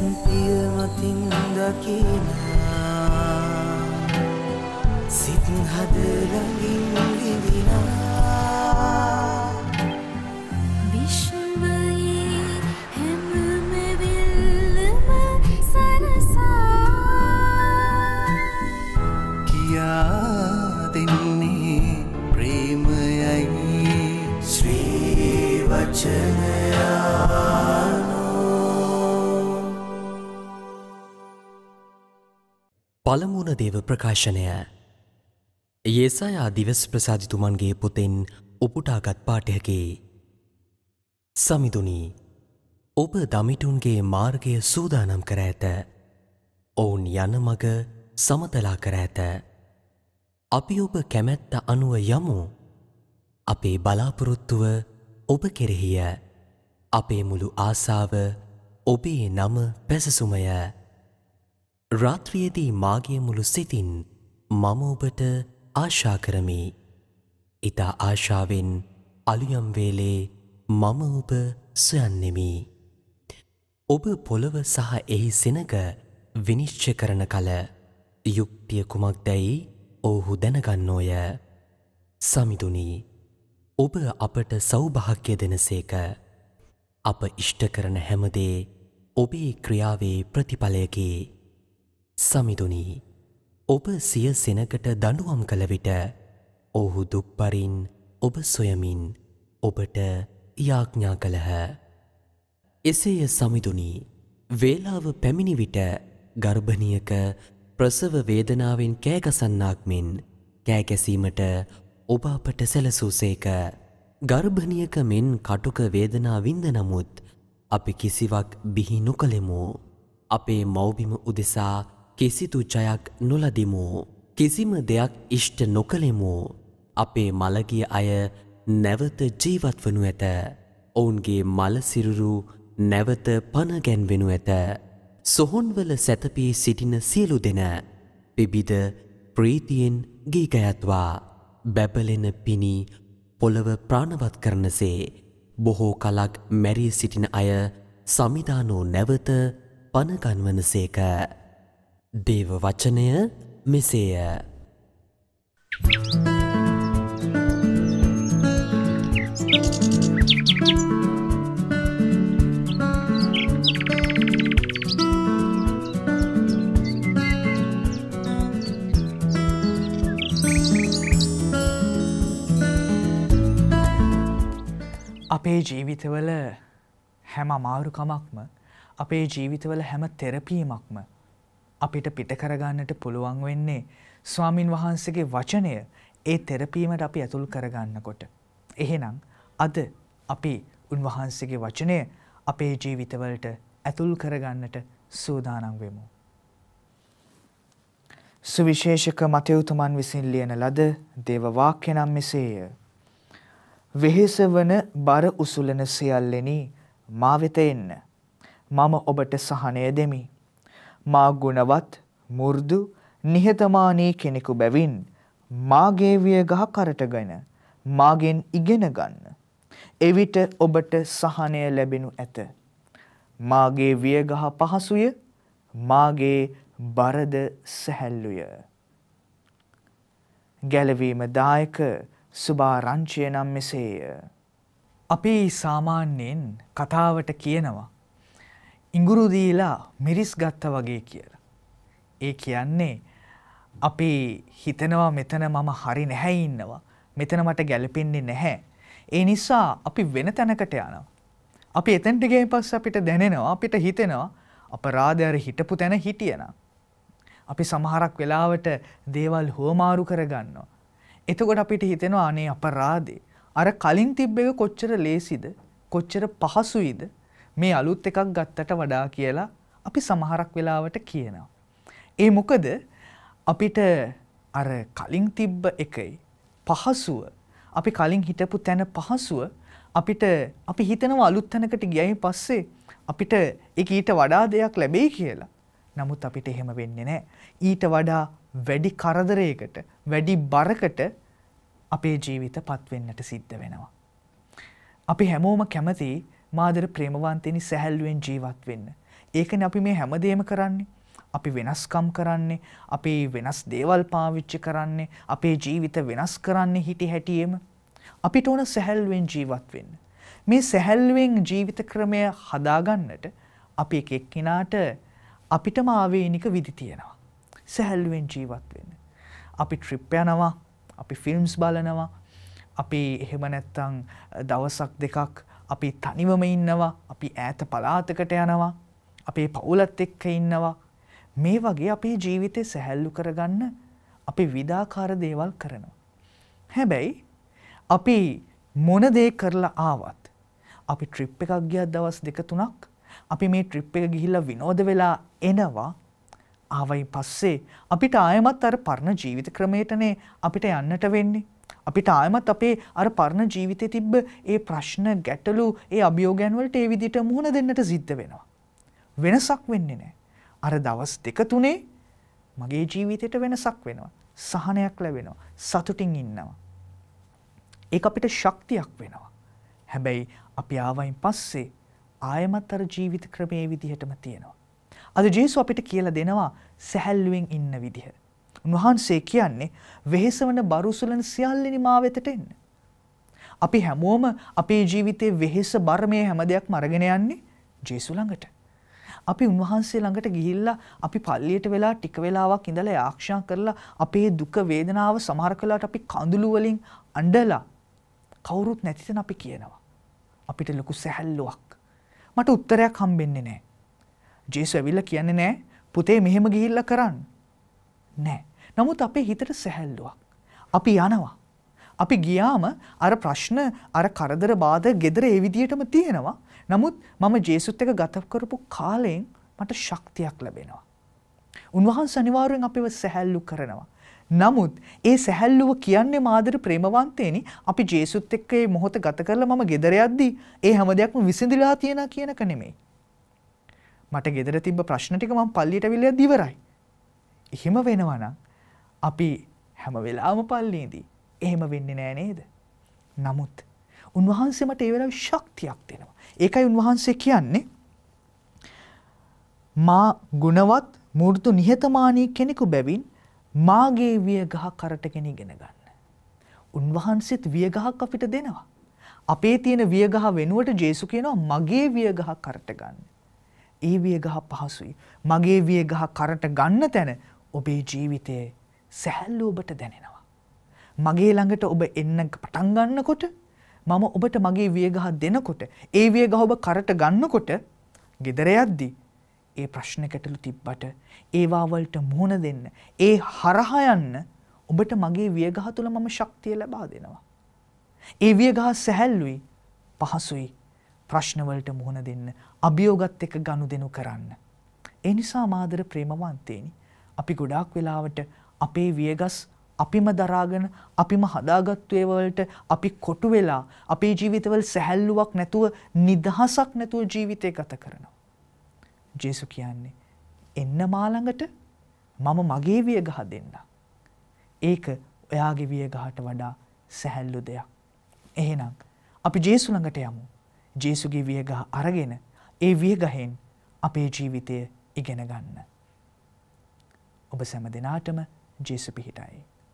පිය මතින් දකිනා සිත් හද ළඟින් විඳිනා පළමුුණ දේව ප්‍රකාශනය. ඒසායා දිවස් ප්‍රසාධිතුමන්ගේ පොතෙන් උපුටාගත් පාටයකි. සමිදුනී ඔබ දමිටුන්ගේ මාර්ගය සූදානම් කර ඇත. ඔවුන් යන මග සමතලා කර ඇත. අපි ඔබ කැමැත්ත අනුව යමු අපේ බලාපොරොත්තුව ඔබ කෙරෙහිය අපේ මුළු ආසාව ඔබේ නම පැසසුමය. රාත්‍රියේදී මාගේ මුළු සිතින් මම ඔබට ආශා කරමි. ඊතා ආශාවෙන් අලුයම් වේලේ මම ඔබ සොයන්නෙමි. ඔබ පොළව සහ එහි සෙනග විනිශ්චය කරන කල යුක්තිය කුමක්දැයි ඔහු දැනගන්නෝය. සමිඳුනි ඔබ අපට සෞභාග්‍ය දෙනසේක. අප ඉෂ්ට කරන හැමදේ ඔබේ ක්‍රියාවේ ප්‍රතිඵලයකි. සමිඳුනී ඔබ සිය සෙනකට දඩුවම් කළ විට ඔහු දුක්පරින් ඔබ සොයමින් ඔබට යාඥා කළහ. එසේය සමිඳුනී වේලාව පැමිණි විට ගර්භණියක ප්‍රසව වේදනාවෙන් කෑගසන්නාක් මෙන් කෑගැසීමට ඔබ අපට සැලසූසේක. ගර්භණියක මෙන් කටුක වේදනා වින්ද නමුත් අපි කිසිවක් බිහි නොකළෙමු. අපේ මෞබිම උදෙසා කිසිදු ජයක් නොලදිමු. කිසිම දෙයක් ඉෂ්ට නොකළෙමු. අපේ මළගිය අය නැවත ජීවත්වනු ඇත. ඔවුන්ගේ මලසිරුරු නැවත පණගැන්වෙනු ඇත. සොහොන්වල සැතපී සිටින සියලු දෙන. පිබිද ප්‍රීතියෙන් ගීකයත්වා. බැබලෙන පිණි පොළව ප්‍රාණවත් කරනසේ. බොහෝ කලක් මැරී සිටින අය සමිධානෝ නැවත පණගන්වන සේක. දේව වචනය මෙසේය අපේ ජීවිතවල හැම අමාරුකමක්ම අපේ ජීවිතවල හැම තෙරපීමක්ම අපිට පිට කරගන්නට පුළුවන් වෙන්නේ ස්වාමින් වහන්සේගේ වචනය ඒ තෙරපීමට අපි ඇතුල් කරගන්නකොට. එහෙනම් අද අපි උන්වහන්සේගේ වචනය අපේ ජීවිතවලට ඇතුල් කරගන්නට සූදානම් වෙමු. සුවිශේෂක මතයුතුමන් විසින් ලියන ලද දේවවාක්‍ය නම් මෙසේය. වෙහෙස වන බර උසුලන සියල්ලෙනි මා වෙත එන්න. මම ඔබට සහනය දෙමි. මා ගුණවත් මුර්දු නිහතමානී කෙනෙකු බැවින් මාගේ වියගහ කරටගෙන මාගෙන් ඉගෙන ගන්න. එවිට ඔබට සහනය ලැබෙනු ඇත. මාගේ වියගහ පහසුය මාගේ බරද සැහැල්ලුය. ගැලවීම දායක සුභාරංචය නම් මෙසේය. අපි සාමාන්‍යයෙන් කතාවට කියනවා ඉඟුරු දීලා මිරිස් ගත්ත වගේ කියලා. ඒ කියන්නේ අපි හිතනවා මෙතන මම හරි නැහැ ඉන්නවා. මෙතන මට ගැලපෙන්නේ නැහැ. ඒ නිසා අපි වෙන තැනකට යනවා. අපි එතැන්ට ගේ පස්ස අපිට දැනෙනවා අපිට හිතෙනවා අපරාධර හිටපු තැන හිටියන. අපි සමහරක් වෙලාවට දේවල් හෝමාරු කරගන්නවා. එතකොට අපිට හිතෙනවා අනේ අපරාදේ. අර කලින් තිබ්බ එක කොච්චර ලේසිද කොච්චර පහසුයිද මේ අලුත් එකක් ගත්තට වඩා කියලා අපි සමහරක් වෙලාවට කියනවා. ඒ මොකද අපිට අර කලින් තිබ්බ එකයි පහසුව අපි කලින් හිටපු තැන පහසුව අපිට අපි හිතනව අලුත් තැනකට ගියයින් පස්සේ අපිට එක ඊට වඩා දෙයක් ලැබෙයි කියලා. නමුත් අපිට එහෙම වෙන්නේ නැහැ. ඊට වඩා වැඩි කරදරයකට වැඩි බරකට අපේ ජීවිත පත්වෙන්නට සිද්ධ වෙනවා. අපි හැමෝම කැමති මාදර ප්‍රේමවන්තෙනි සැහැල්ලුවෙන් ජීවත් වෙන්න. ඒකන අපි මේ හැමදේම කරන්නේ. අපි වෙනස්කම් කරන්නේ අපේ වෙනස් දේවල් පාවිච්චි කරන්නේ අපේ ජීවිත වෙනස් කරන්නේ හිටි හැටියෙම අපිට ඕන සැහැල්ලුවෙන් ජීවත් වෙන්න. මේ සැහැල්ලුවෙන් ජීවිත ක්‍රමය හදාගන්නට අපි එක එක්කෙනාට අපිටම ආවේනික විදි තියෙනවා. සැහැල්ලුවෙන් ජීවත් වෙන්න. අපි ට්‍රිප් යනවා අපි ෆිල්ම්ස් බලනවා අපි එහෙම නැත්තං දවසක් දෙකක් අපි තනිවම ඉන්නවා අපි ඈත පලාතකට යනවා අපේ පවුලත් එක්ක ඉන්නවා මේ වගේ අපේ ජීවිතය සැහැල්ලු කරගන්න අපි විදාකාර දේවල් කරනවා. හැබැයි අපි මොනදේ කරලා ආවත් අපි ට්‍රිප් එකක් ගියත් දවස් දෙක තුනක් අපි මේ ට්‍රිප් එක ගිහිල්ලා විනෝද වෙලා එනවා ආවයි පස්සේ අපිට ආයමත් අර පරණ ජීවිත ක්‍රමයටනේ අපිට යන්නට වෙන්නේ අපිට ආයමත් අපේ අර පරණ ජීවිතේ තිබ්බ ඒ ප්‍රශ්න ගැටලු ඒ අභියෝගයන් වලට ඒ විදිහට මුහුණ දෙන්නට සිද්ධ වෙනවා. වෙනසක් වෙන්නේ නැහැ. අර දවස් දෙක තුනේ මගේ ජීවිතේට වෙනසක් වෙනවා. සහනයක් ලැබෙනවා. සතුටින් ඉන්නවා. ඒක අපිට ශක්තියක් වෙනවා. හැබැයි අපි ආවයින් පස්සේ ආයමත් අර ජීවිත ක්‍රමයේ විදිහටම තියෙනවා. අද ජේසු අපිට කියලා දෙනවා සැහැල්ලුවෙන් ඉන්න විදිහ. උන්වහන්සේ කියන්නේ වෙහෙසවන බරුසුලන සියල්ලනි මා වෙතට එන්න. අපි හැමෝම අපේ ජීවිතේ වෙහෙස බර්මය හැම දෙයක්ම අරගෙන යන්නේ ජේසු ළඟට. අපි උන්වහන්සේ ළඟට ගිහිල්ලා අපි පල්ලියට වෙලා ටික වෙලාවක් ඉඳලා යාක්ෂා කරලා අපේ දුක වේදනාව සමහර කළාට අපි කඳුළු වලින් අඬලා කවුරුත් නැතිතන අපි කියනවා. අපිට ලොකු සැහැල්ලුවක්. මට උත්තරයක් හම්බෙන්නේ නැහැ. ජේසු ඇවිල්ලා කියන්නේ නැහැ පුතේ මෙහෙම ගිහිල්ලා කරන්න. නැහැ. නමුත් අපේ හිතට සැහැල්ලුවක්. අපි යනවා. අපි ගියාම අර ප්‍රශ්න අර කරදර බාධ ගෙදර ඒ විදිහටම තියෙනවා. නමුත් මම ජේසුත් එක ගත කරපු කාලයෙන් මට ශක්තියක් ලැබෙනවා. උන්වහන්සේ අනිවාර්යෙන් අපිව සැහැල්ලු කරනවා. නමුත් ඒ සැහැල්ලුව කියන්නේ මාදර ප්‍රේමවන්තේනි අපි ජේසුත් එක්ක මේ මොහොත ගත කරලා මම ගෙදර යද්දී ඒ හැම දෙයක්ම විසඳිලා තියෙනවා කියනක නෙමෙයි. මට ගෙදර තිබ්බ ප්‍රශ්න ටික මම පල්ලියට විල්ලා දිවරයි. එහෙම වෙනවා නම් අපි හැම වෙලාම පල්ලේදී එහෙම වෙන්නේ නෑ නේද? නමුත් උන්වහන්සේ මට ඒ වෙලාවේ ශක්තියක් දෙනවා. ඒකයි උන්වහන්සේ කියන්නේ මා ගුණවත් මූර්තු නිහතමානී කෙනෙකු බැවින් මාගේ වියගහ කරටගෙන ඉගෙන ගන්න. උන්වහන්සේත් වියගහක් අපිට දෙනවා. අපේ තියෙන වියගහ වෙනුවට ජේසු කියනවා මගේ වියගහ කරට ගන්න. ඒ වියගහ පහසුයි. මගේ වියගහ කරට ගන්න තැන ඔබේ ජීවිතයේ සැහැල්ලු ඔබට දැනෙනවා. මගේ ළඟට ඔබ එන්න පටන් ගන්නකොට මම ඔබට මගේ වියගහ දෙනකොට ඒ වියගහ ඔබ කරට ගන්නකොට gedare යද්දි ඒ ප්‍රශ්න කැටලු තිබ්බට ඒවා වලට මුහුණ දෙන්න ඒ හරහා යන්න ඔබට මගේ වියගහ තුල මම ශක්තිය ලබා දෙනවා. ඒ වියගහ සැහැල්ලුයි පහසුයි ප්‍රශ්න වලට මුහුණ දෙන්න අභියෝගත් එක්ක ගනුදෙනු කරන්න. ඒ නිසා මාදර ප්‍රේමවන්තේනි අපි ගොඩාක් වෙලාවට අපේ වියගස් අපිම දරාගෙන අපිම හදාගත්තු ඒවලට අපි කොටු වෙලා අපේ ජීවිතවල සැහැල්ලුවක් නැතුව නිදහසක් නැතුව ජීවිතය ගත කරනවා. ජේසු කියන්නේ එන්න මාළඟට මම මගේ විය ගහ දෙන්න. ඒක ඔයාගේ විය ගහට වඩා සැහැල්ලු දෙයක්. එහෙනම් අපි ජේසු ළඟට යමු. ජේසුගේ විය ගහ අරගෙන ඒ විය ගහෙන් අපේ ජීවිතය ඉගෙන ගන්න. ඔබ සෑම දිනාටම जे से हटाएं